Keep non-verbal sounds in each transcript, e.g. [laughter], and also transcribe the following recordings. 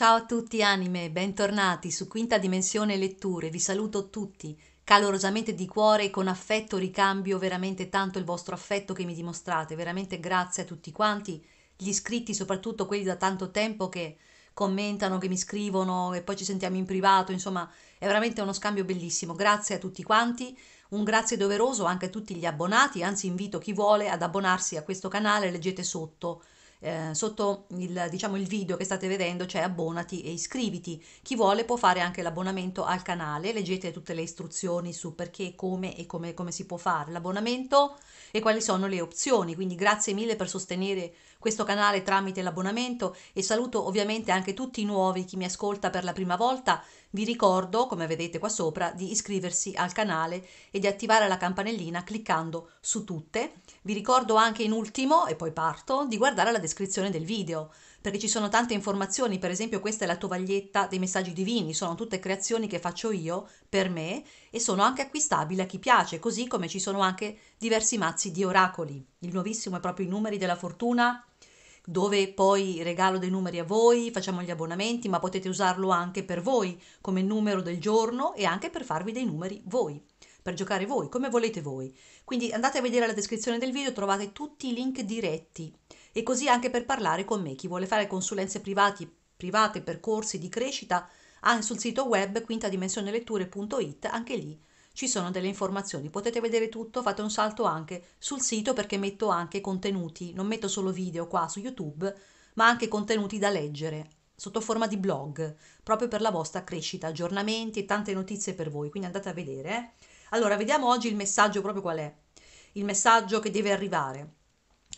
Ciao a tutti anime, bentornati su Quinta Dimensione Letture, vi saluto tutti calorosamente di cuore e con affetto ricambio veramente tanto il vostro affetto che mi dimostrate, veramente grazie a tutti quanti, gli iscritti, soprattutto quelli da tanto tempo che commentano, che mi scrivono e poi ci sentiamo in privato, insomma è veramente uno scambio bellissimo, grazie a tutti quanti, un grazie doveroso anche a tutti gli abbonati, anzi invito chi vuole ad abbonarsi a questo canale, leggete sotto eh, sotto il, diciamo, il video che state vedendo c'è abbonati e iscriviti. Chi vuole può fare anche l'abbonamento al canale, leggete tutte le istruzioni su perché, come e come, come si può fare l'abbonamento e quali sono le opzioni. Quindi grazie mille per sostenere questo canale tramite l'abbonamento e saluto ovviamente anche tutti i nuovi, chi mi ascolta per la prima volta vi ricordo, come vedete qua sopra, di iscriversi al canale e di attivare la campanellina cliccando su tutte. Vi ricordo anche in ultimo, e poi parto, di guardare la descrizione del video, perché ci sono tante informazioni, per esempio questa è la tovaglietta dei messaggi divini, sono tutte creazioni che faccio io per me e sono anche acquistabili a chi piace, così come ci sono anche diversi mazzi di oracoli. Il nuovissimo è proprio i numeri della fortuna dove poi regalo dei numeri a voi, facciamo gli abbonamenti, ma potete usarlo anche per voi come numero del giorno e anche per farvi dei numeri voi, per giocare voi, come volete voi. Quindi andate a vedere la descrizione del video, trovate tutti i link diretti e così anche per parlare con me, chi vuole fare consulenze privati, private per corsi di crescita, anche sul sito web quintadimensioneletture.it, anche lì ci sono delle informazioni, potete vedere tutto, fate un salto anche sul sito perché metto anche contenuti, non metto solo video qua su YouTube, ma anche contenuti da leggere sotto forma di blog, proprio per la vostra crescita, aggiornamenti e tante notizie per voi, quindi andate a vedere. Eh? Allora, vediamo oggi il messaggio proprio qual è, il messaggio che deve arrivare,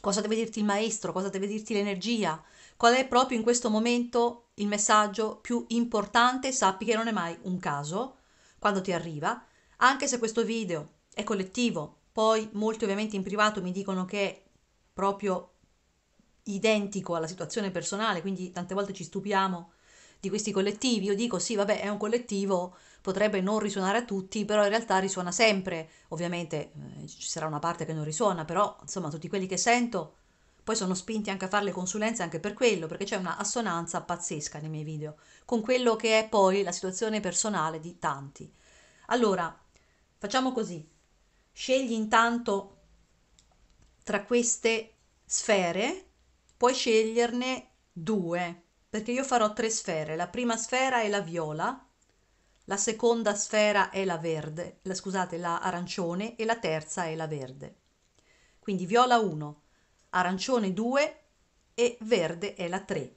cosa deve dirti il maestro, cosa deve dirti l'energia, qual è proprio in questo momento il messaggio più importante, sappi che non è mai un caso quando ti arriva anche se questo video è collettivo, poi molti ovviamente in privato mi dicono che è proprio identico alla situazione personale, quindi tante volte ci stupiamo di questi collettivi, io dico sì, vabbè, è un collettivo, potrebbe non risuonare a tutti, però in realtà risuona sempre. Ovviamente eh, ci sarà una parte che non risuona, però insomma tutti quelli che sento poi sono spinti anche a fare le consulenze anche per quello, perché c'è una assonanza pazzesca nei miei video con quello che è poi la situazione personale di tanti. Allora, Facciamo così, scegli intanto tra queste sfere, puoi sceglierne due, perché io farò tre sfere, la prima sfera è la viola, la seconda sfera è la verde, la, scusate, la arancione e la terza è la verde. Quindi viola 1, arancione 2 e verde è la 3.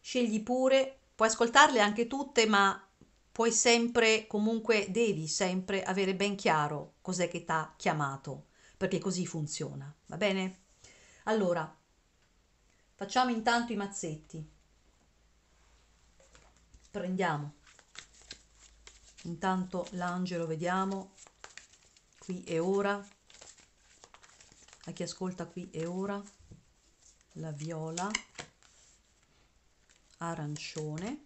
Scegli pure, puoi ascoltarle anche tutte, ma puoi sempre, comunque devi sempre avere ben chiaro cos'è che ti ha chiamato, perché così funziona, va bene? Allora, facciamo intanto i mazzetti. Prendiamo intanto l'angelo, vediamo, qui e ora, a chi ascolta qui e ora, la viola, arancione,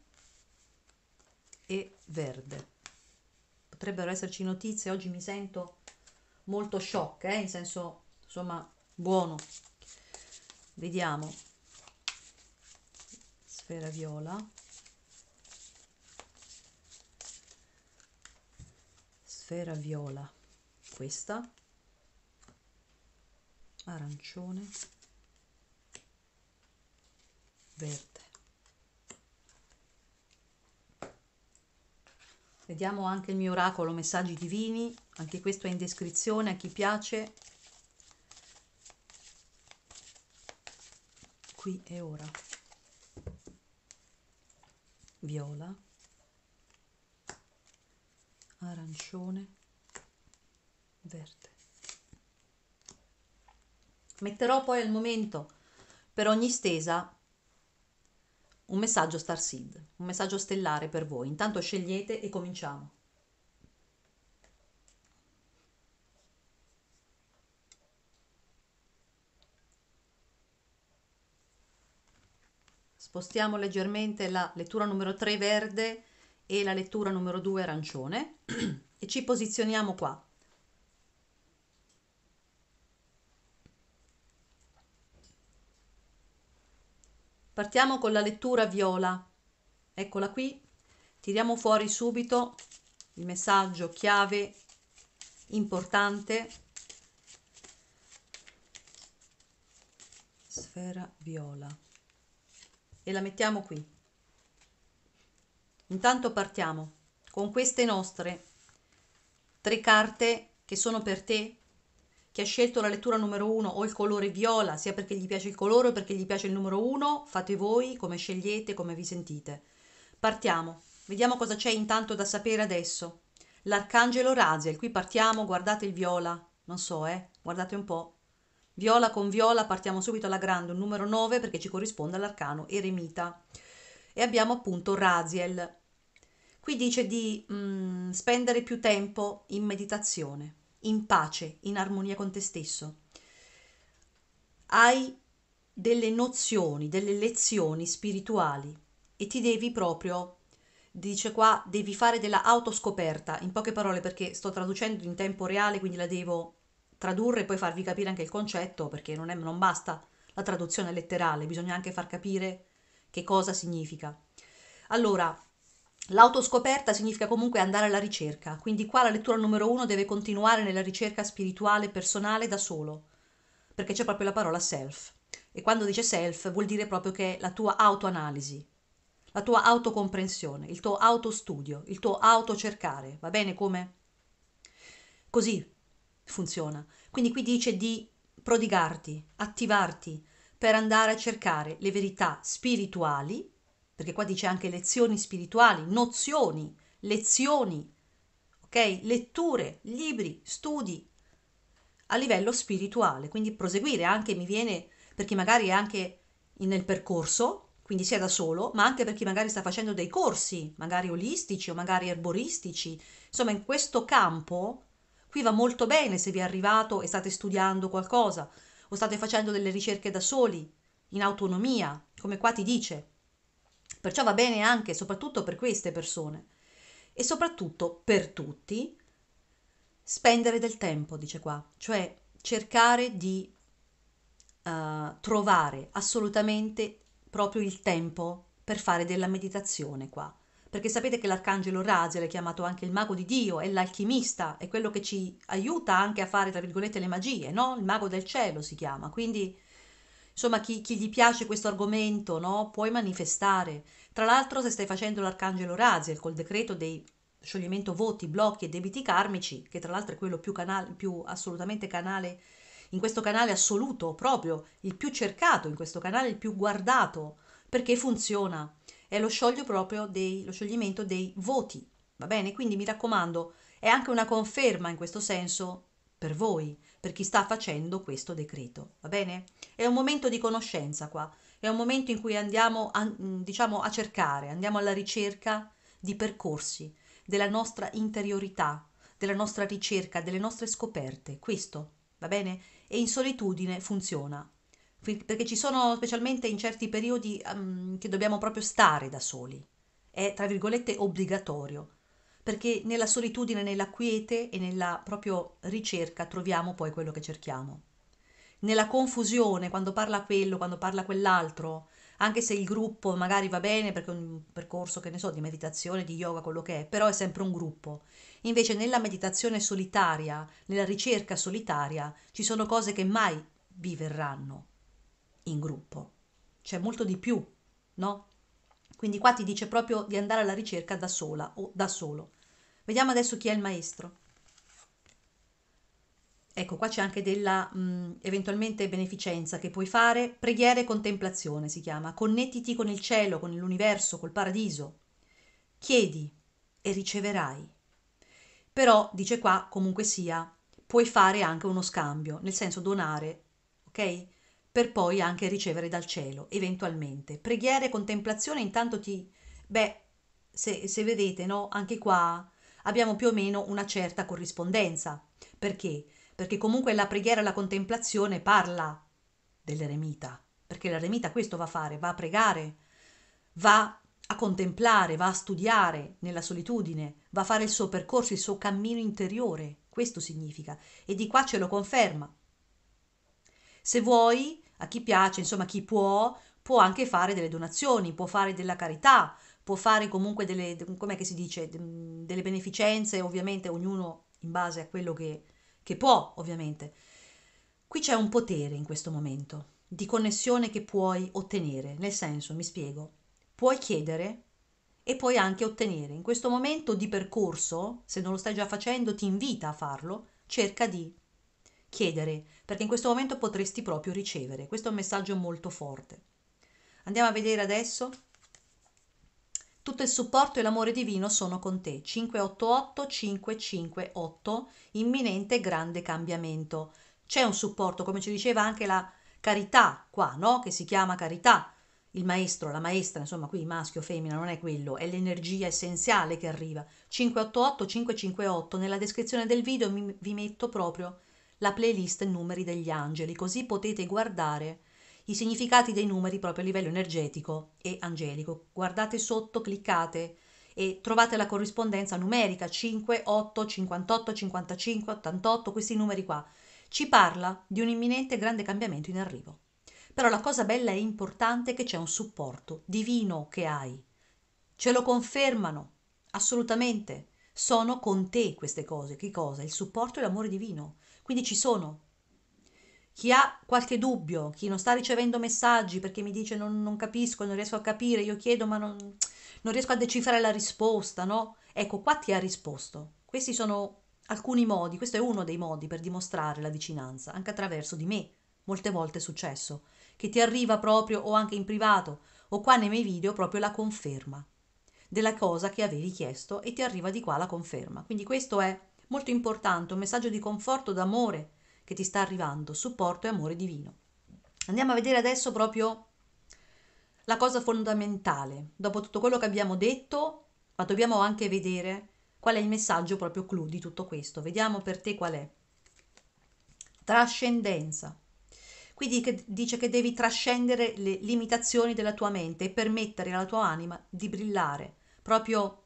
e verde. Potrebbero esserci notizie, oggi mi sento molto shock, eh? in senso insomma buono. Vediamo. Sfera viola. Sfera viola. Questa. Arancione. Verde. Vediamo anche il mio oracolo, messaggi divini, anche questo è in descrizione a chi piace. Qui e ora. Viola. Arancione. Verde. Metterò poi al momento per ogni stesa un messaggio Star Seed, un messaggio stellare per voi. Intanto scegliete e cominciamo. Spostiamo leggermente la lettura numero 3 verde e la lettura numero 2 arancione [clears throat] e ci posizioniamo qua. Partiamo con la lettura viola. Eccola qui. Tiriamo fuori subito il messaggio chiave importante. Sfera viola. E la mettiamo qui. Intanto partiamo con queste nostre tre carte che sono per te che ha scelto la lettura numero 1 o il colore viola, sia perché gli piace il colore o perché gli piace il numero 1, fate voi come scegliete, come vi sentite. Partiamo, vediamo cosa c'è intanto da sapere adesso. L'arcangelo Raziel, qui partiamo, guardate il viola, non so eh, guardate un po'. Viola con viola partiamo subito alla grande, un numero 9 perché ci corrisponde all'arcano Eremita. E abbiamo appunto Raziel. Qui dice di mm, spendere più tempo in meditazione in pace, in armonia con te stesso. Hai delle nozioni, delle lezioni spirituali e ti devi proprio, dice qua, devi fare della autoscoperta, in poche parole perché sto traducendo in tempo reale, quindi la devo tradurre e poi farvi capire anche il concetto, perché non, è, non basta la traduzione letterale, bisogna anche far capire che cosa significa. Allora, L'autoscoperta significa comunque andare alla ricerca, quindi qua la lettura numero uno deve continuare nella ricerca spirituale personale da solo, perché c'è proprio la parola self. E quando dice self vuol dire proprio che è la tua autoanalisi, la tua autocomprensione, il tuo autostudio, il tuo autocercare, va bene come? Così funziona. Quindi qui dice di prodigarti, attivarti per andare a cercare le verità spirituali perché qua dice anche lezioni spirituali, nozioni, lezioni, ok? Letture, libri, studi a livello spirituale, quindi proseguire anche mi viene per chi magari è anche nel percorso, quindi sia da solo, ma anche per chi magari sta facendo dei corsi, magari olistici o magari erboristici, insomma in questo campo qui va molto bene se vi è arrivato e state studiando qualcosa o state facendo delle ricerche da soli, in autonomia, come qua ti dice. Perciò va bene anche e soprattutto per queste persone e soprattutto per tutti spendere del tempo, dice qua, cioè cercare di uh, trovare assolutamente proprio il tempo per fare della meditazione qua. Perché sapete che l'arcangelo Raziel è chiamato anche il mago di Dio, è l'alchimista, è quello che ci aiuta anche a fare, tra virgolette, le magie, no? Il mago del cielo si chiama. Quindi insomma chi, chi gli piace questo argomento, no? puoi manifestare. Tra l'altro se stai facendo l'arcangelo Raziel col decreto dei scioglimento voti, blocchi e debiti karmici, che tra l'altro è quello più, canale, più assolutamente canale, in questo canale assoluto, proprio il più cercato, in questo canale il più guardato, perché funziona. È lo, scioglio dei, lo scioglimento dei voti, va bene? Quindi mi raccomando, è anche una conferma in questo senso per voi per chi sta facendo questo decreto, va bene? È un momento di conoscenza qua, è un momento in cui andiamo a, mm, diciamo, a cercare, andiamo alla ricerca di percorsi, della nostra interiorità, della nostra ricerca, delle nostre scoperte, questo, va bene? E in solitudine funziona, perché ci sono specialmente in certi periodi um, che dobbiamo proprio stare da soli, è tra virgolette obbligatorio perché nella solitudine, nella quiete e nella propria ricerca troviamo poi quello che cerchiamo. Nella confusione, quando parla quello, quando parla quell'altro, anche se il gruppo magari va bene perché è un percorso, che ne so, di meditazione, di yoga, quello che è, però è sempre un gruppo. Invece nella meditazione solitaria, nella ricerca solitaria, ci sono cose che mai vi verranno in gruppo. C'è molto di più, no? Quindi qua ti dice proprio di andare alla ricerca da sola o da solo. Vediamo adesso chi è il maestro. Ecco, qua c'è anche della mh, eventualmente beneficenza che puoi fare, preghiera e contemplazione si chiama, connettiti con il cielo, con l'universo, col paradiso. Chiedi e riceverai. Però, dice qua, comunque sia, puoi fare anche uno scambio, nel senso donare, ok? Per poi anche ricevere dal cielo, eventualmente. Preghiera e contemplazione intanto ti... Beh, se, se vedete, no? Anche qua abbiamo più o meno una certa corrispondenza. Perché? Perché comunque la preghiera e la contemplazione parla dell'eremita, perché l'eremita questo va a fare, va a pregare, va a contemplare, va a studiare nella solitudine, va a fare il suo percorso, il suo cammino interiore, questo significa, e di qua ce lo conferma. Se vuoi, a chi piace, insomma chi può, può anche fare delle donazioni, può fare della carità, può fare comunque delle, dice, delle beneficenze, ovviamente ognuno in base a quello che, che può, ovviamente. Qui c'è un potere in questo momento di connessione che puoi ottenere, nel senso, mi spiego, puoi chiedere e puoi anche ottenere. In questo momento di percorso, se non lo stai già facendo, ti invita a farlo, cerca di chiedere, perché in questo momento potresti proprio ricevere. Questo è un messaggio molto forte. Andiamo a vedere adesso tutto il supporto e l'amore divino sono con te. 588 558 imminente grande cambiamento. C'è un supporto, come ci diceva anche la carità qua, no? Che si chiama carità. Il maestro, la maestra, insomma, qui maschio, o femmina, non è quello, è l'energia essenziale che arriva. 588 558 nella descrizione del video mi, vi metto proprio la playlist numeri degli angeli, così potete guardare i significati dei numeri proprio a livello energetico e angelico. Guardate sotto, cliccate e trovate la corrispondenza numerica 5, 8, 58, 55, 88, questi numeri qua. Ci parla di un imminente grande cambiamento in arrivo. Però la cosa bella e importante è che c'è un supporto divino che hai. Ce lo confermano, assolutamente. Sono con te queste cose. Che cosa? Il supporto e l'amore divino. Quindi ci sono, chi ha qualche dubbio, chi non sta ricevendo messaggi perché mi dice non, non capisco, non riesco a capire, io chiedo ma non, non riesco a decifrare la risposta, no? Ecco, qua ti ha risposto. Questi sono alcuni modi, questo è uno dei modi per dimostrare la vicinanza, anche attraverso di me. Molte volte è successo che ti arriva proprio o anche in privato o qua nei miei video proprio la conferma della cosa che avevi chiesto e ti arriva di qua la conferma. Quindi questo è molto importante, un messaggio di conforto, d'amore che ti sta arrivando, supporto e amore divino. Andiamo a vedere adesso proprio la cosa fondamentale, dopo tutto quello che abbiamo detto, ma dobbiamo anche vedere qual è il messaggio proprio clou di tutto questo. Vediamo per te qual è. Trascendenza. Quindi che dice che devi trascendere le limitazioni della tua mente e permettere alla tua anima di brillare, proprio,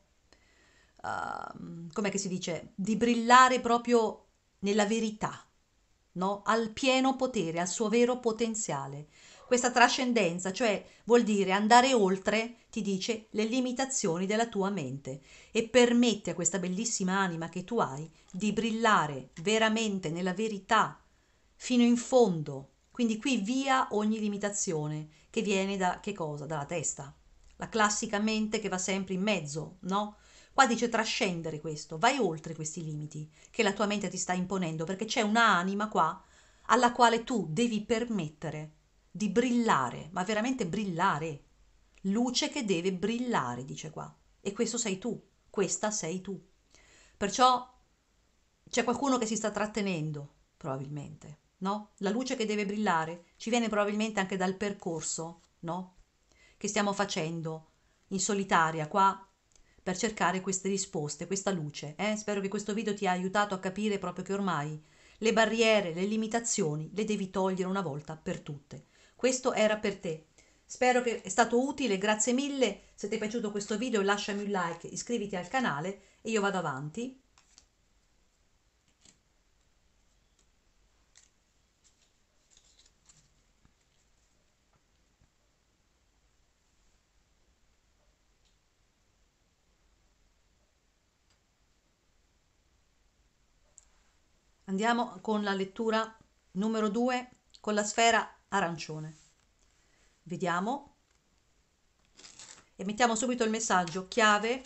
uh, come si dice, di brillare proprio nella verità, no? al pieno potere, al suo vero potenziale. Questa trascendenza, cioè vuol dire andare oltre, ti dice, le limitazioni della tua mente e permette a questa bellissima anima che tu hai di brillare veramente nella verità fino in fondo. Quindi qui via ogni limitazione che viene da che cosa? Dalla testa. La classica mente che va sempre in mezzo, no? Qua dice trascendere questo, vai oltre questi limiti che la tua mente ti sta imponendo, perché c'è un'anima qua alla quale tu devi permettere di brillare, ma veramente brillare. Luce che deve brillare, dice qua. E questo sei tu, questa sei tu. Perciò c'è qualcuno che si sta trattenendo, probabilmente, no? La luce che deve brillare ci viene probabilmente anche dal percorso, no? Che stiamo facendo in solitaria qua per cercare queste risposte, questa luce. Eh? Spero che questo video ti ha aiutato a capire proprio che ormai le barriere, le limitazioni le devi togliere una volta per tutte. Questo era per te. Spero che è stato utile, grazie mille, se ti è piaciuto questo video lasciami un like, iscriviti al canale e io vado avanti Andiamo con la lettura numero 2 con la sfera arancione. Vediamo e mettiamo subito il messaggio chiave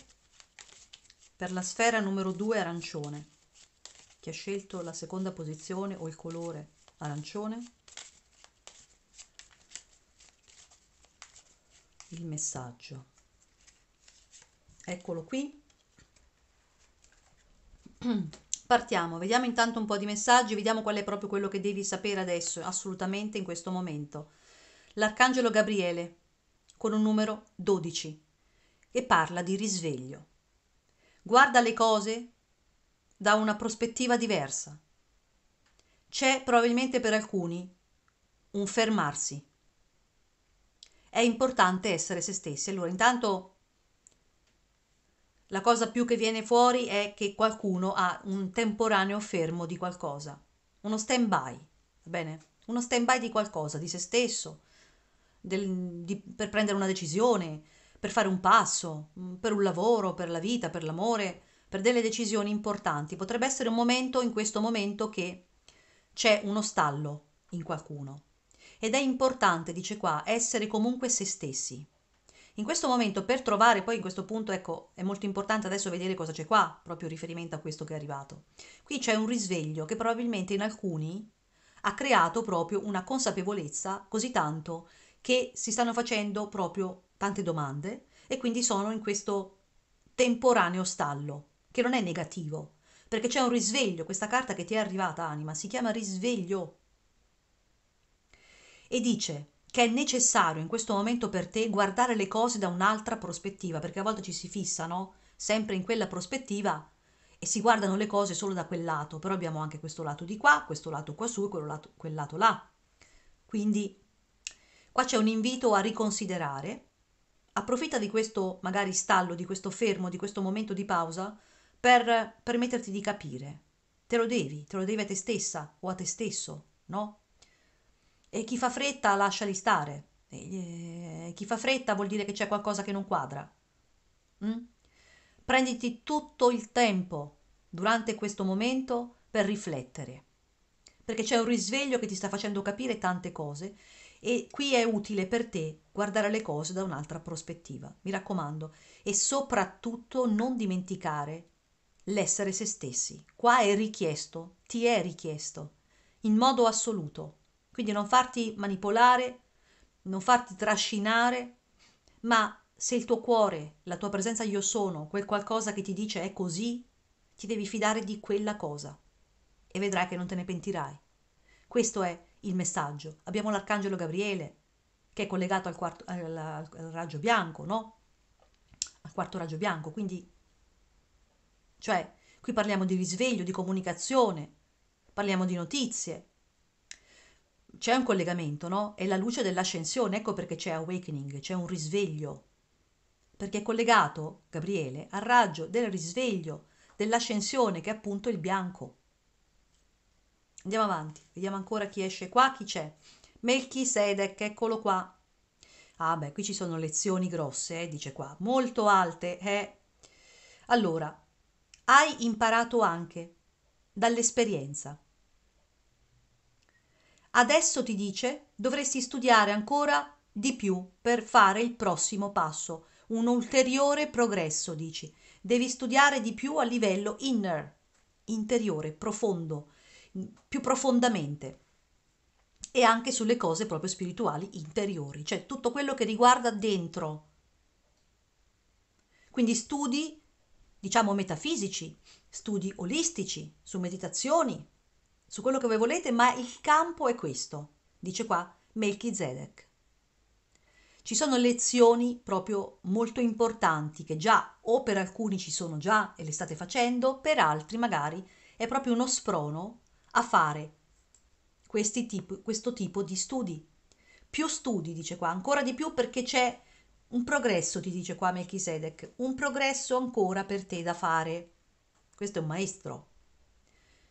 per la sfera numero 2 arancione. Chi ha scelto la seconda posizione o il colore arancione? Il messaggio. Eccolo qui. [clears throat] Partiamo, vediamo intanto un po' di messaggi, vediamo qual è proprio quello che devi sapere adesso, assolutamente in questo momento. L'arcangelo Gabriele, con un numero 12, e parla di risveglio. Guarda le cose da una prospettiva diversa. C'è probabilmente per alcuni un fermarsi. È importante essere se stessi. Allora, intanto la cosa più che viene fuori è che qualcuno ha un temporaneo fermo di qualcosa, uno stand by, va bene? Uno stand by di qualcosa, di se stesso, del, di, per prendere una decisione, per fare un passo, mm, per un lavoro, per la vita, per l'amore, per delle decisioni importanti. Potrebbe essere un momento in questo momento che c'è uno stallo in qualcuno. Ed è importante, dice qua, essere comunque se stessi. In questo momento per trovare poi in questo punto, ecco, è molto importante adesso vedere cosa c'è qua, proprio riferimento a questo che è arrivato. Qui c'è un risveglio che probabilmente in alcuni ha creato proprio una consapevolezza così tanto che si stanno facendo proprio tante domande e quindi sono in questo temporaneo stallo, che non è negativo, perché c'è un risveglio, questa carta che ti è arrivata anima si chiama risveglio e dice che è necessario in questo momento per te guardare le cose da un'altra prospettiva, perché a volte ci si fissano sempre in quella prospettiva e si guardano le cose solo da quel lato, però abbiamo anche questo lato di qua, questo lato qua su e lato, quel lato là. Quindi qua c'è un invito a riconsiderare, approfitta di questo magari stallo, di questo fermo, di questo momento di pausa per permetterti di capire. Te lo devi, te lo devi a te stessa o a te stesso, no? e chi fa fretta lasciali stare. E, eh, chi fa fretta vuol dire che c'è qualcosa che non quadra. Mm? Prenditi tutto il tempo durante questo momento per riflettere, perché c'è un risveglio che ti sta facendo capire tante cose e qui è utile per te guardare le cose da un'altra prospettiva, mi raccomando, e soprattutto non dimenticare l'essere se stessi. Qua è richiesto, ti è richiesto, in modo assoluto. Quindi non farti manipolare, non farti trascinare, ma se il tuo cuore, la tua presenza io sono, quel qualcosa che ti dice è così, ti devi fidare di quella cosa e vedrai che non te ne pentirai. Questo è il messaggio. Abbiamo l'arcangelo Gabriele che è collegato al, quarto, al, al, al raggio bianco, no? Al quarto raggio bianco, quindi cioè qui parliamo di risveglio, di comunicazione, parliamo di notizie, c'è un collegamento, no? È la luce dell'ascensione, ecco perché c'è awakening, c'è un risveglio, perché è collegato, Gabriele, al raggio del risveglio, dell'ascensione, che è appunto il bianco. Andiamo avanti, vediamo ancora chi esce qua, chi c'è. Melchisedec, eccolo qua. Ah beh, qui ci sono lezioni grosse, eh, dice qua, molto alte. Eh. Allora, hai imparato anche dall'esperienza adesso ti dice dovresti studiare ancora di più per fare il prossimo passo, un ulteriore progresso, dici. Devi studiare di più a livello inner, interiore, profondo, più profondamente e anche sulle cose proprio spirituali interiori, cioè tutto quello che riguarda dentro. Quindi studi, diciamo, metafisici, studi olistici, su meditazioni, su quello che voi volete, ma il campo è questo, dice qua Melchizedek. Ci sono lezioni proprio molto importanti che già o per alcuni ci sono già e le state facendo, per altri magari è proprio uno sprono a fare tipi, questo tipo di studi. Più studi, dice qua, ancora di più perché c'è un progresso, ti dice qua Melchizedek, un progresso ancora per te da fare. Questo è un maestro,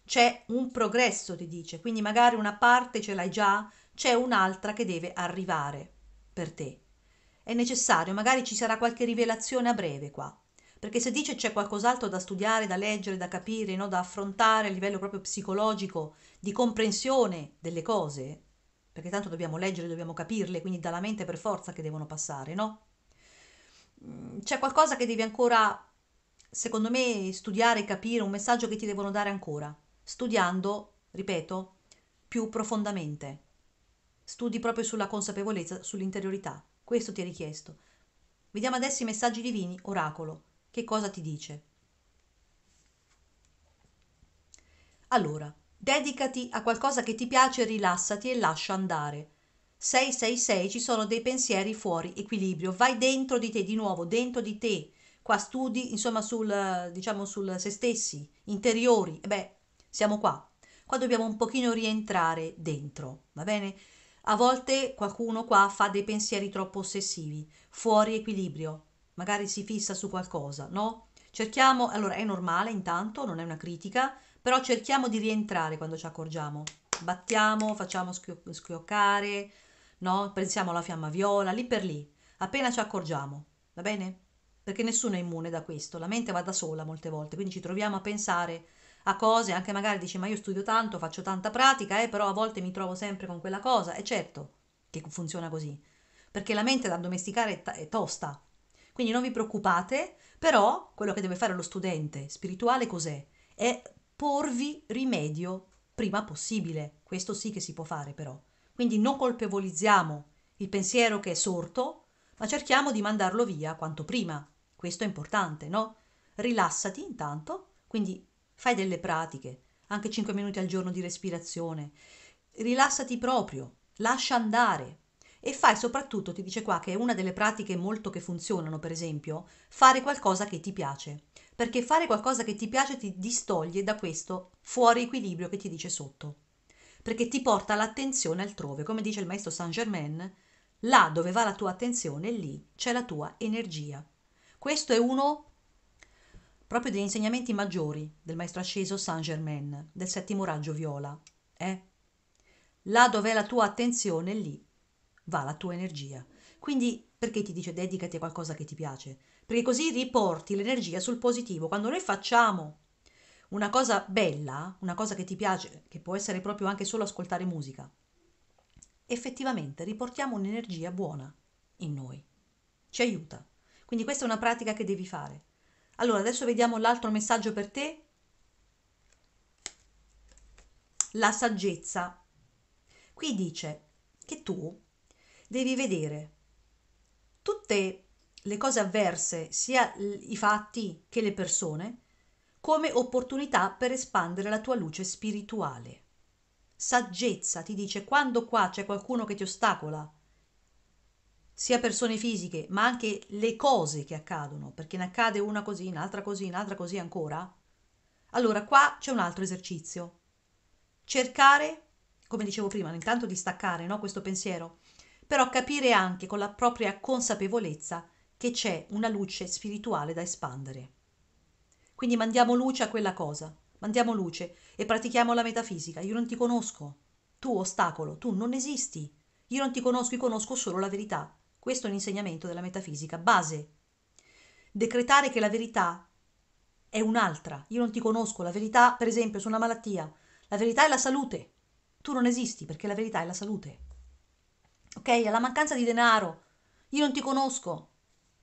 c'è un progresso, ti dice, quindi magari una parte ce l'hai già, c'è un'altra che deve arrivare per te. È necessario, magari ci sarà qualche rivelazione a breve qua, perché se dice c'è qualcos'altro da studiare, da leggere, da capire, no? da affrontare a livello proprio psicologico, di comprensione delle cose, perché tanto dobbiamo leggere, dobbiamo capirle, quindi dalla mente per forza che devono passare, no? Mm, c'è qualcosa che devi ancora, secondo me, studiare, capire, un messaggio che ti devono dare ancora studiando, ripeto, più profondamente. Studi proprio sulla consapevolezza, sull'interiorità. Questo ti è richiesto. Vediamo adesso i messaggi divini, oracolo. Che cosa ti dice? Allora, dedicati a qualcosa che ti piace, rilassati e lascia andare. 666 ci sono dei pensieri fuori equilibrio, vai dentro di te di nuovo, dentro di te. Qua studi, insomma, sul diciamo sul se stessi, interiori. E beh, siamo qua. Qua dobbiamo un pochino rientrare dentro, va bene? A volte qualcuno qua fa dei pensieri troppo ossessivi, fuori equilibrio, magari si fissa su qualcosa, no? Cerchiamo, allora è normale intanto, non è una critica, però cerchiamo di rientrare quando ci accorgiamo. Battiamo, facciamo schioccare, no? Pensiamo alla fiamma viola, lì per lì, appena ci accorgiamo, va bene? Perché nessuno è immune da questo, la mente va da sola molte volte, quindi ci troviamo a pensare a cose, anche magari dice ma io studio tanto, faccio tanta pratica, eh, però a volte mi trovo sempre con quella cosa. E certo che funziona così, perché la mente da domesticare è, t- è tosta. Quindi non vi preoccupate, però quello che deve fare lo studente spirituale cos'è? È porvi rimedio prima possibile. Questo sì che si può fare però. Quindi non colpevolizziamo il pensiero che è sorto, ma cerchiamo di mandarlo via quanto prima. Questo è importante, no? Rilassati intanto, quindi fai delle pratiche, anche 5 minuti al giorno di respirazione, rilassati proprio, lascia andare e fai soprattutto, ti dice qua che è una delle pratiche molto che funzionano, per esempio, fare qualcosa che ti piace, perché fare qualcosa che ti piace ti distoglie da questo fuori equilibrio che ti dice sotto, perché ti porta l'attenzione altrove, come dice il maestro Saint Germain, là dove va la tua attenzione, lì c'è la tua energia. Questo è uno proprio degli insegnamenti maggiori del maestro asceso Saint Germain, del settimo raggio viola. Eh? Là dov'è la tua attenzione, lì va la tua energia. Quindi perché ti dice dedicati a qualcosa che ti piace? Perché così riporti l'energia sul positivo. Quando noi facciamo una cosa bella, una cosa che ti piace, che può essere proprio anche solo ascoltare musica, effettivamente riportiamo un'energia buona in noi. Ci aiuta. Quindi questa è una pratica che devi fare. Allora, adesso vediamo l'altro messaggio per te. La saggezza. Qui dice che tu devi vedere tutte le cose avverse, sia i fatti che le persone, come opportunità per espandere la tua luce spirituale. Saggezza ti dice quando qua c'è qualcuno che ti ostacola, sia persone fisiche, ma anche le cose che accadono, perché ne accade una così, un'altra così, un'altra così ancora. Allora, qua c'è un altro esercizio. Cercare, come dicevo prima, intanto di staccare no, questo pensiero, però capire anche con la propria consapevolezza che c'è una luce spirituale da espandere. Quindi mandiamo luce a quella cosa, mandiamo luce e pratichiamo la metafisica. Io non ti conosco, tu ostacolo, tu non esisti. Io non ti conosco, io conosco solo la verità. Questo è un insegnamento della metafisica base. Decretare che la verità è un'altra. Io non ti conosco la verità, per esempio, su una malattia. La verità è la salute. Tu non esisti perché la verità è la salute. Ok? Alla mancanza di denaro. Io non ti conosco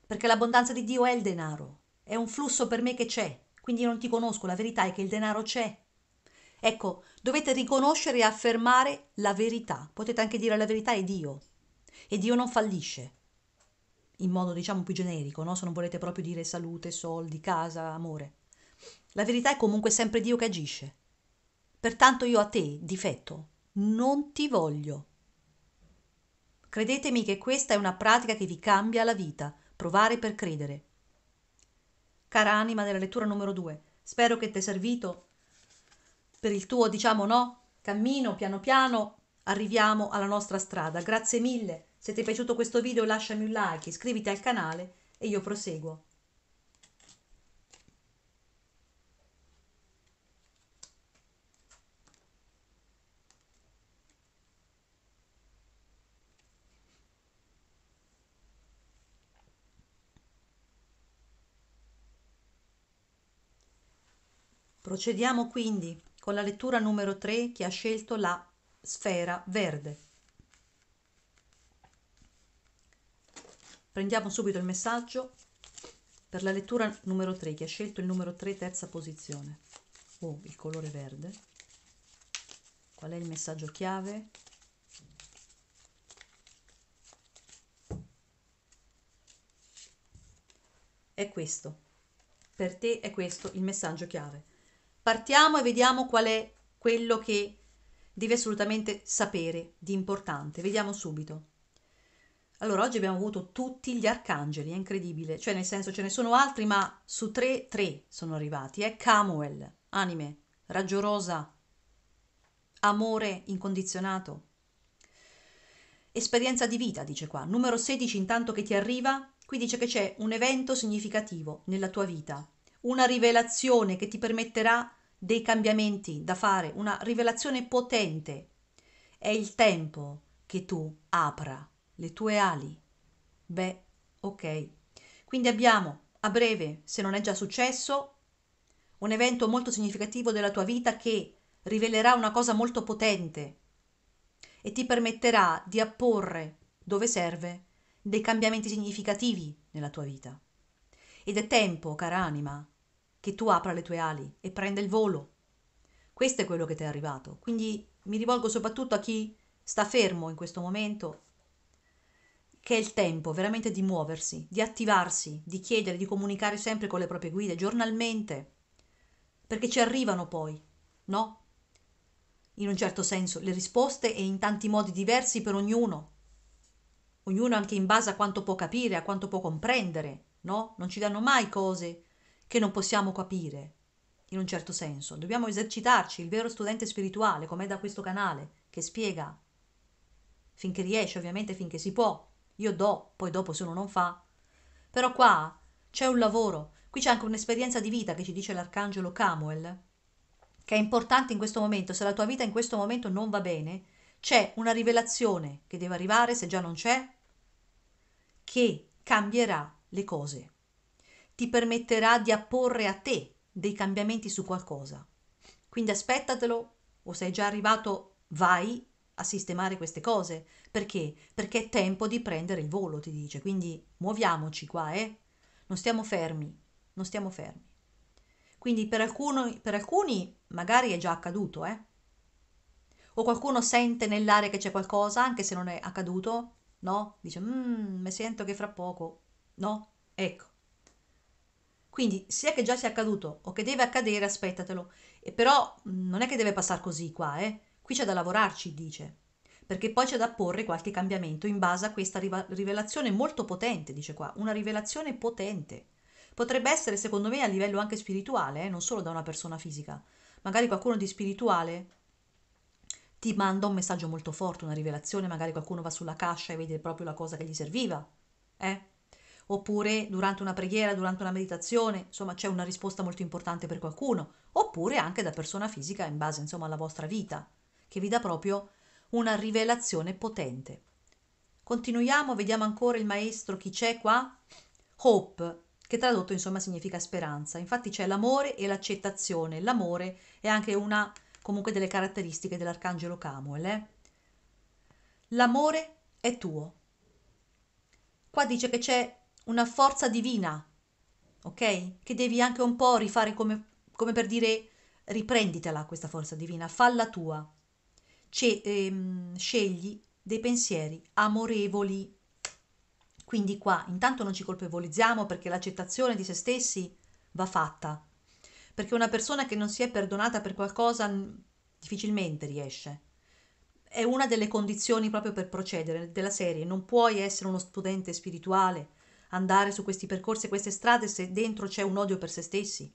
perché l'abbondanza di Dio è il denaro. È un flusso per me che c'è. Quindi io non ti conosco. La verità è che il denaro c'è. Ecco, dovete riconoscere e affermare la verità. Potete anche dire la verità è Dio e Dio non fallisce. In modo diciamo più generico, no? se non volete proprio dire salute, soldi, casa, amore. La verità è comunque sempre Dio che agisce. Pertanto io a te, difetto, non ti voglio. Credetemi che questa è una pratica che vi cambia la vita, provare per credere. Cara anima della lettura numero 2, spero che ti è servito per il tuo, diciamo no, cammino piano piano arriviamo alla nostra strada. Grazie mille, se ti è piaciuto questo video lasciami un like, iscriviti al canale e io proseguo. Procediamo quindi con la lettura numero 3 che ha scelto la sfera verde. Prendiamo subito il messaggio per la lettura numero 3, che ha scelto il numero 3 terza posizione. Oh, il colore verde. Qual è il messaggio chiave? È questo. Per te è questo il messaggio chiave. Partiamo e vediamo qual è quello che deve assolutamente sapere di importante. Vediamo subito. Allora, oggi abbiamo avuto tutti gli arcangeli, è incredibile, cioè nel senso ce ne sono altri, ma su tre, tre sono arrivati, eh? Camuel, anime, raggio rosa, amore incondizionato, esperienza di vita, dice qua. Numero 16, intanto che ti arriva, qui dice che c'è un evento significativo nella tua vita, una rivelazione che ti permetterà dei cambiamenti da fare, una rivelazione potente. È il tempo che tu apra le tue ali. Beh, ok. Quindi abbiamo a breve, se non è già successo, un evento molto significativo della tua vita che rivelerà una cosa molto potente e ti permetterà di apporre, dove serve, dei cambiamenti significativi nella tua vita. Ed è tempo, cara anima, che tu apra le tue ali e prenda il volo. Questo è quello che ti è arrivato. Quindi mi rivolgo soprattutto a chi sta fermo in questo momento, che è il tempo veramente di muoversi, di attivarsi, di chiedere, di comunicare sempre con le proprie guide, giornalmente, perché ci arrivano poi, no? In un certo senso, le risposte e in tanti modi diversi per ognuno, ognuno anche in base a quanto può capire, a quanto può comprendere, no? Non ci danno mai cose che non possiamo capire, in un certo senso. Dobbiamo esercitarci, il vero studente spirituale, com'è da questo canale, che spiega finché riesce, ovviamente finché si può. Io do, poi dopo se uno non fa. Però qua c'è un lavoro, qui c'è anche un'esperienza di vita che ci dice l'arcangelo Camuel, che è importante in questo momento, se la tua vita in questo momento non va bene, c'è una rivelazione che deve arrivare, se già non c'è, che cambierà le cose ti permetterà di apporre a te dei cambiamenti su qualcosa. Quindi aspettatelo o sei già arrivato, vai a sistemare queste cose. Perché? Perché è tempo di prendere il volo, ti dice. Quindi muoviamoci qua, eh? Non stiamo fermi, non stiamo fermi. Quindi per, alcuno, per alcuni magari è già accaduto, eh? O qualcuno sente nell'aria che c'è qualcosa, anche se non è accaduto, no? Dice, mmm, mi sento che fra poco, no? Ecco, quindi, sia che già sia accaduto o che deve accadere, aspettatelo. E però mm, non è che deve passare così qua, eh? Qui c'è da lavorarci, dice. Perché poi c'è da porre qualche cambiamento in base a questa rivelazione molto potente, dice qua, una rivelazione potente. Potrebbe essere, secondo me, a livello anche spirituale, eh? non solo da una persona fisica. Magari qualcuno di spirituale ti manda un messaggio molto forte, una rivelazione, magari qualcuno va sulla cascia e vede proprio la cosa che gli serviva, eh? oppure durante una preghiera, durante una meditazione, insomma c'è una risposta molto importante per qualcuno, oppure anche da persona fisica in base insomma alla vostra vita, che vi dà proprio una rivelazione potente. Continuiamo, vediamo ancora il maestro chi c'è qua? Hope, che tradotto insomma significa speranza. Infatti c'è l'amore e l'accettazione. L'amore è anche una comunque delle caratteristiche dell'arcangelo Camuel. Eh? L'amore è tuo. Qua dice che c'è una forza divina, ok? Che devi anche un po' rifare come, come per dire riprenditela questa forza divina, falla tua. C- ehm, scegli dei pensieri amorevoli. Quindi qua intanto non ci colpevolizziamo perché l'accettazione di se stessi va fatta, perché una persona che non si è perdonata per qualcosa difficilmente riesce. È una delle condizioni proprio per procedere della serie, non puoi essere uno studente spirituale, andare su questi percorsi e queste strade se dentro c'è un odio per se stessi?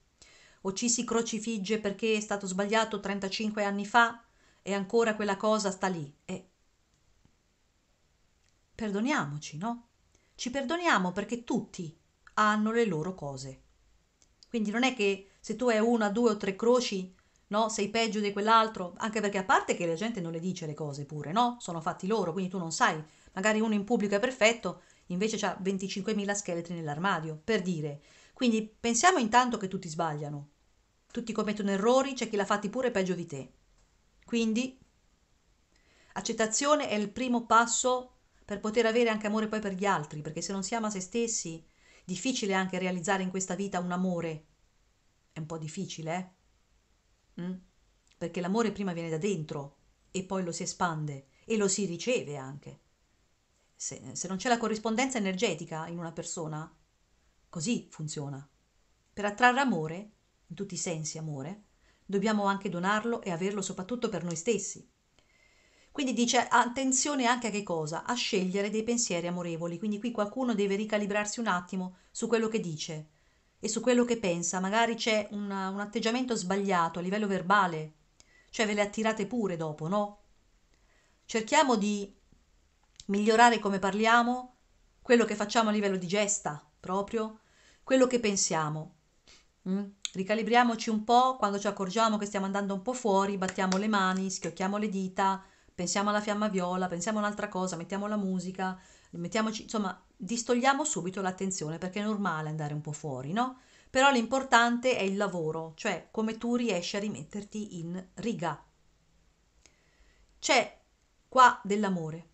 O ci si crocifigge perché è stato sbagliato 35 anni fa e ancora quella cosa sta lì? E... Perdoniamoci, no? Ci perdoniamo perché tutti hanno le loro cose. Quindi non è che se tu hai una, due o tre croci, no, sei peggio di quell'altro, anche perché a parte che la gente non le dice le cose pure, no? Sono fatti loro, quindi tu non sai. Magari uno in pubblico è perfetto invece ha 25.000 scheletri nell'armadio, per dire. Quindi pensiamo intanto che tutti sbagliano. Tutti commettono errori, c'è chi l'ha fatti pure peggio di te. Quindi accettazione è il primo passo per poter avere anche amore poi per gli altri, perché se non si ama se stessi, difficile anche realizzare in questa vita un amore. È un po' difficile, eh? Mm? Perché l'amore prima viene da dentro e poi lo si espande e lo si riceve anche se, se non c'è la corrispondenza energetica in una persona, così funziona. Per attrarre amore, in tutti i sensi amore, dobbiamo anche donarlo e averlo soprattutto per noi stessi. Quindi dice attenzione anche a che cosa? A scegliere dei pensieri amorevoli. Quindi qui qualcuno deve ricalibrarsi un attimo su quello che dice e su quello che pensa. Magari c'è un, un atteggiamento sbagliato a livello verbale, cioè ve le attirate pure dopo, no? Cerchiamo di migliorare come parliamo, quello che facciamo a livello di gesta, proprio, quello che pensiamo. Mm? Ricalibriamoci un po' quando ci accorgiamo che stiamo andando un po' fuori, battiamo le mani, schiocchiamo le dita, pensiamo alla fiamma viola, pensiamo a un'altra cosa, mettiamo la musica, mettiamoci, insomma, distogliamo subito l'attenzione perché è normale andare un po' fuori, no? Però l'importante è il lavoro, cioè come tu riesci a rimetterti in riga. C'è qua dell'amore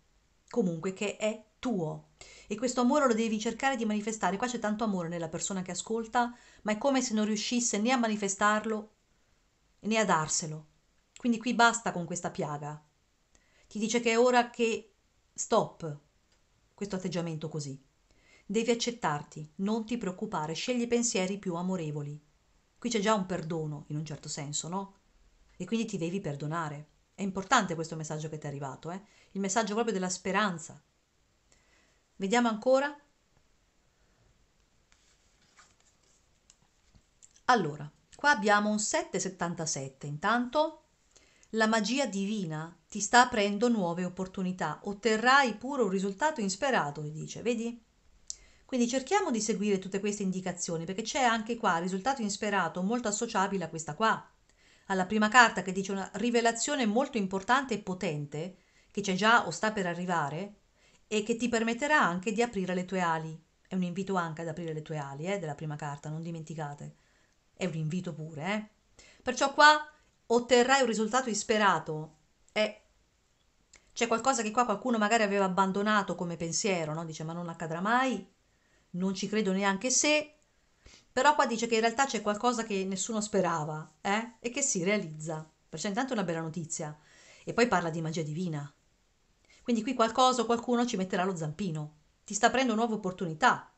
comunque che è tuo. E questo amore lo devi cercare di manifestare. Qua c'è tanto amore nella persona che ascolta, ma è come se non riuscisse né a manifestarlo né a darselo. Quindi qui basta con questa piaga. Ti dice che è ora che stop questo atteggiamento così. Devi accettarti, non ti preoccupare, scegli pensieri più amorevoli. Qui c'è già un perdono, in un certo senso, no? E quindi ti devi perdonare. È importante questo messaggio che ti è arrivato, eh? il messaggio proprio della speranza. Vediamo ancora. Allora, qua abbiamo un 777. Intanto la magia divina ti sta aprendo nuove opportunità, otterrai pure un risultato insperato, gli dice, vedi? Quindi cerchiamo di seguire tutte queste indicazioni perché c'è anche qua risultato insperato molto associabile a questa qua alla prima carta che dice una rivelazione molto importante e potente, che c'è già o sta per arrivare, e che ti permetterà anche di aprire le tue ali. È un invito anche ad aprire le tue ali, eh, della prima carta, non dimenticate. È un invito pure, eh. Perciò qua otterrai un risultato isperato. È... C'è qualcosa che qua qualcuno magari aveva abbandonato come pensiero, no? Dice ma non accadrà mai, non ci credo neanche se, però qua dice che in realtà c'è qualcosa che nessuno sperava eh? e che si realizza. Perciò intanto è una bella notizia. E poi parla di magia divina. Quindi qui qualcosa o qualcuno ci metterà lo zampino. Ti sta aprendo nuove opportunità.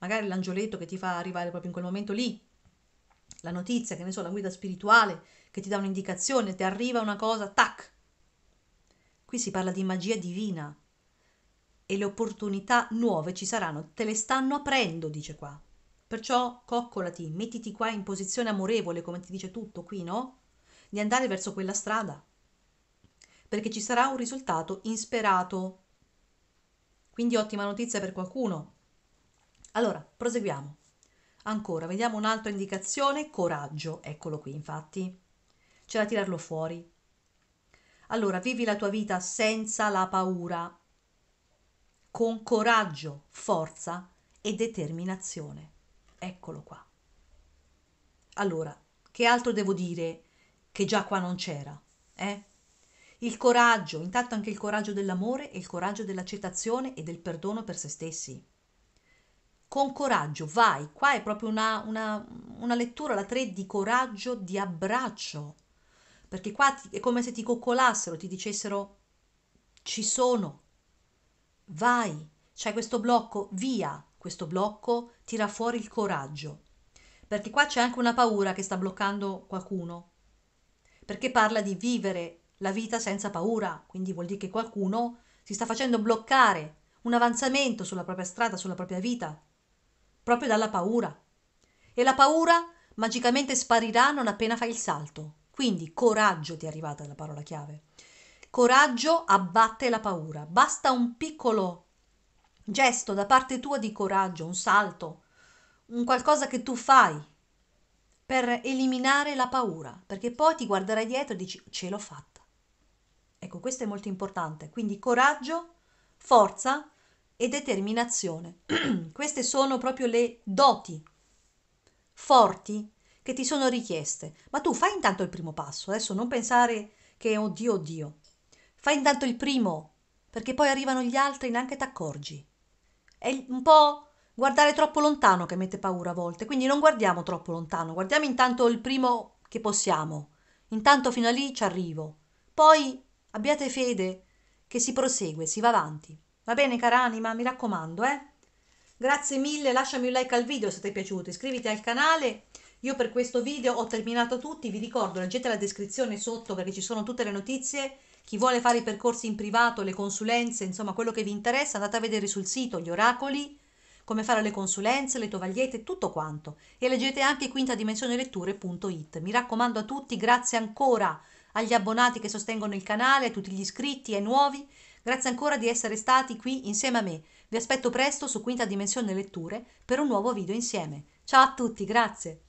Magari l'angioletto che ti fa arrivare proprio in quel momento lì. La notizia, che ne so, la guida spirituale che ti dà un'indicazione, ti arriva una cosa, tac. Qui si parla di magia divina. E le opportunità nuove ci saranno, te le stanno aprendo, dice qua. Perciò coccolati, mettiti qua in posizione amorevole, come ti dice tutto qui, no? Di andare verso quella strada, perché ci sarà un risultato insperato. Quindi ottima notizia per qualcuno. Allora, proseguiamo. Ancora, vediamo un'altra indicazione, coraggio, eccolo qui infatti. C'è da tirarlo fuori. Allora, vivi la tua vita senza la paura, con coraggio, forza e determinazione eccolo qua. Allora, che altro devo dire che già qua non c'era? Eh? Il coraggio, intanto anche il coraggio dell'amore e il coraggio dell'accettazione e del perdono per se stessi. Con coraggio, vai, qua è proprio una, una, una lettura, la 3 di coraggio, di abbraccio, perché qua ti, è come se ti coccolassero, ti dicessero ci sono, vai, c'è questo blocco, via, questo blocco tira fuori il coraggio, perché qua c'è anche una paura che sta bloccando qualcuno, perché parla di vivere la vita senza paura, quindi vuol dire che qualcuno si sta facendo bloccare un avanzamento sulla propria strada, sulla propria vita, proprio dalla paura. E la paura magicamente sparirà non appena fai il salto. Quindi coraggio ti è arrivata la parola chiave. Coraggio abbatte la paura. Basta un piccolo gesto da parte tua di coraggio, un salto, un qualcosa che tu fai per eliminare la paura, perché poi ti guarderai dietro e dici ce l'ho fatta. Ecco, questo è molto importante, quindi coraggio, forza e determinazione. [clears throat] Queste sono proprio le doti forti che ti sono richieste, ma tu fai intanto il primo passo, adesso non pensare che oddio oddio. Fai intanto il primo, perché poi arrivano gli altri, e neanche ti accorgi. È un po' guardare troppo lontano che mette paura a volte, quindi non guardiamo troppo lontano, guardiamo intanto il primo che possiamo, intanto fino a lì ci arrivo. Poi abbiate fede che si prosegue, si va avanti. Va bene cara anima, mi raccomando, eh? Grazie mille, lasciami un like al video se ti è piaciuto, iscriviti al canale. Io per questo video ho terminato tutti, vi ricordo leggete la descrizione sotto perché ci sono tutte le notizie chi vuole fare i percorsi in privato, le consulenze, insomma quello che vi interessa, andate a vedere sul sito gli oracoli, come fare le consulenze, le tovagliette, tutto quanto. E leggete anche quintadimensioneletture.it. Mi raccomando a tutti, grazie ancora agli abbonati che sostengono il canale, a tutti gli iscritti, ai nuovi. Grazie ancora di essere stati qui insieme a me. Vi aspetto presto su Quinta Dimensione Letture per un nuovo video insieme. Ciao a tutti, grazie!